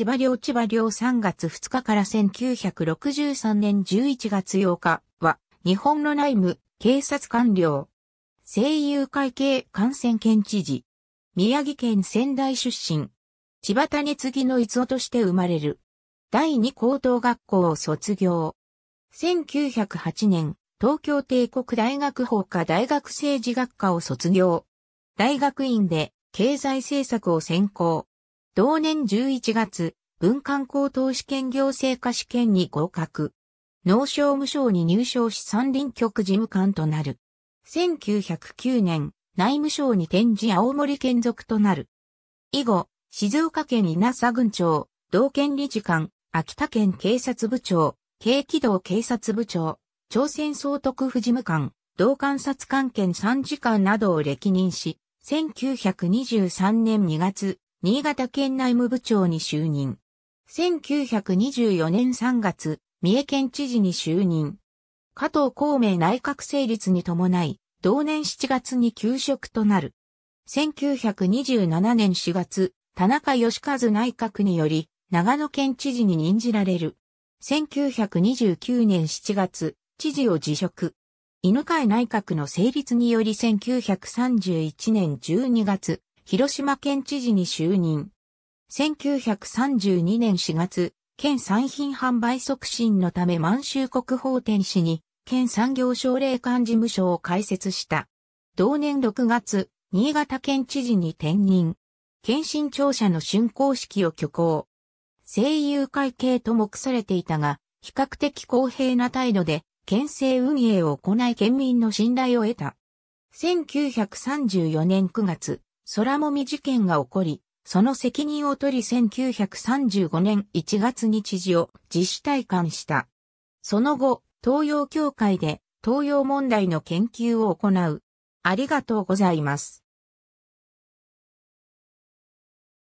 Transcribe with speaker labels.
Speaker 1: 千葉寮千葉寮3月2日から1963年11月8日は、日本の内務、警察官僚。声優会計感染県知事。宮城県仙台出身。千葉種継の逸夫として生まれる。第二高等学校を卒業。1908年、東京帝国大学法科大学政治学科を卒業。大学院で経済政策を専攻。同年11月、文官高等試験行政科試験に合格。農商務省に入省し三輪局事務官となる。1909年、内務省に転じ青森県属となる。以後、静岡県稲佐郡長、同県理事官、秋田県警察部長、軽機動警察部長、朝鮮総督府事務官、同監察官兼参事官などを歴任し、1923年2月、新潟県内務部長に就任。1924年3月、三重県知事に就任。加藤孔明内閣成立に伴い、同年7月に休職となる。1927年4月、田中義和内閣により、長野県知事に任じられる。1929年7月、知事を辞職。犬飼内閣の成立により1931年12月、広島県知事に就任。1932年4月、県産品販売促進のため満州国宝展示に、県産業省令館事務所を開設した。同年6月、新潟県知事に転任。県新庁舎の竣工式を挙行。声優会計と目されていたが、比較的公平な態度で、県政運営を行い県民の信頼を得た。1934年9月、空もみ事件が起こり、その責任を取り1935年1月に知事を実施退官した。その後、東洋協会で東洋問題の研究を行う。ありがとうございます。